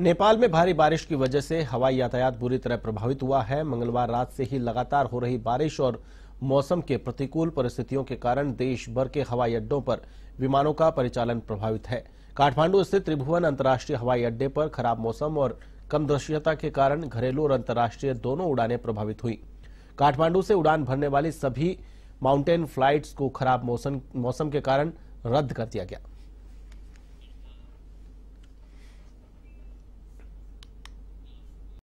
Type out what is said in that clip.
नेपाल में भारी बारिश की वजह से हवाई यातायात बुरी तरह प्रभावित हुआ है मंगलवार रात से ही लगातार हो रही बारिश और मौसम के प्रतिकूल परिस्थितियों के कारण देश भर के हवाई अड्डों पर विमानों का परिचालन प्रभावित है काठमांडू स्थित त्रिभुवन अंतर्राष्ट्रीय हवाई अड्डे पर खराब मौसम और कम दृश्यता के कारण घरेलू और अंतर्राष्ट्रीय दोनों उड़ानें प्रभावित हुई काठमांडू से उड़ान भरने वाली सभी माउंटेन फ्लाइट्स को खराब मौसम के कारण रद्द कर दिया गया